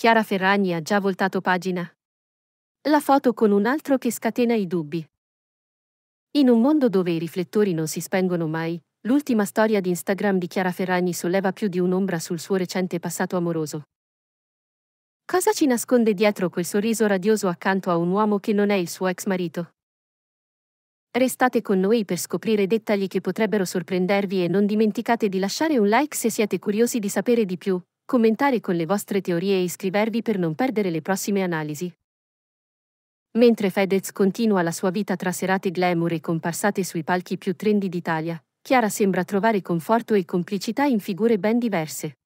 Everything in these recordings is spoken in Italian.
Chiara Ferragni ha già voltato pagina. La foto con un altro che scatena i dubbi. In un mondo dove i riflettori non si spengono mai, l'ultima storia di Instagram di Chiara Ferragni solleva più di un'ombra sul suo recente passato amoroso. Cosa ci nasconde dietro quel sorriso radioso accanto a un uomo che non è il suo ex marito? Restate con noi per scoprire dettagli che potrebbero sorprendervi e non dimenticate di lasciare un like se siete curiosi di sapere di più commentare con le vostre teorie e iscrivervi per non perdere le prossime analisi. Mentre Fedez continua la sua vita tra serate glamour e comparsate sui palchi più trendy d'Italia, Chiara sembra trovare conforto e complicità in figure ben diverse.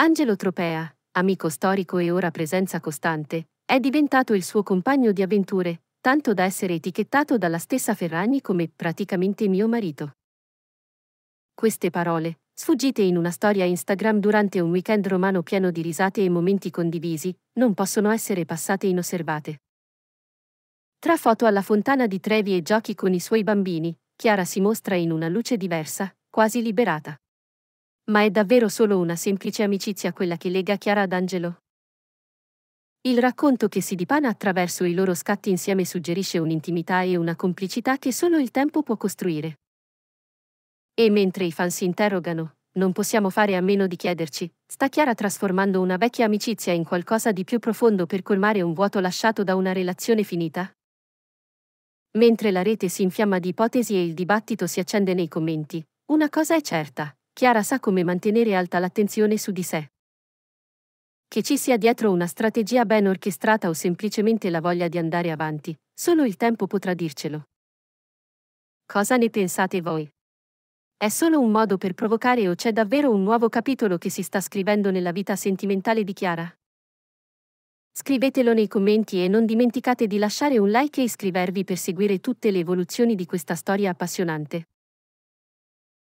Angelo Tropea, amico storico e ora presenza costante, è diventato il suo compagno di avventure, tanto da essere etichettato dalla stessa Ferragni come praticamente mio marito. Queste parole, sfuggite in una storia Instagram durante un weekend romano pieno di risate e momenti condivisi, non possono essere passate inosservate. Tra foto alla fontana di Trevi e giochi con i suoi bambini, Chiara si mostra in una luce diversa, quasi liberata. Ma è davvero solo una semplice amicizia quella che lega Chiara ad Angelo? Il racconto che si dipana attraverso i loro scatti insieme suggerisce un'intimità e una complicità che solo il tempo può costruire. E mentre i fan si interrogano, non possiamo fare a meno di chiederci, sta Chiara trasformando una vecchia amicizia in qualcosa di più profondo per colmare un vuoto lasciato da una relazione finita? Mentre la rete si infiamma di ipotesi e il dibattito si accende nei commenti, una cosa è certa, Chiara sa come mantenere alta l'attenzione su di sé. Che ci sia dietro una strategia ben orchestrata o semplicemente la voglia di andare avanti, solo il tempo potrà dircelo. Cosa ne pensate voi? È solo un modo per provocare o c'è davvero un nuovo capitolo che si sta scrivendo nella vita sentimentale di Chiara? Scrivetelo nei commenti e non dimenticate di lasciare un like e iscrivervi per seguire tutte le evoluzioni di questa storia appassionante.